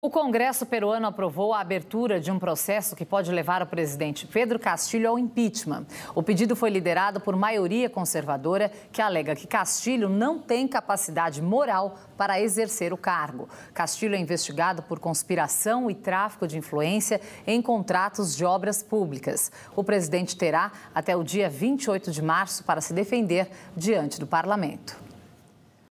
O Congresso peruano aprovou a abertura de um processo que pode levar o presidente Pedro Castilho ao impeachment. O pedido foi liderado por maioria conservadora, que alega que Castilho não tem capacidade moral para exercer o cargo. Castilho é investigado por conspiração e tráfico de influência em contratos de obras públicas. O presidente terá até o dia 28 de março para se defender diante do parlamento.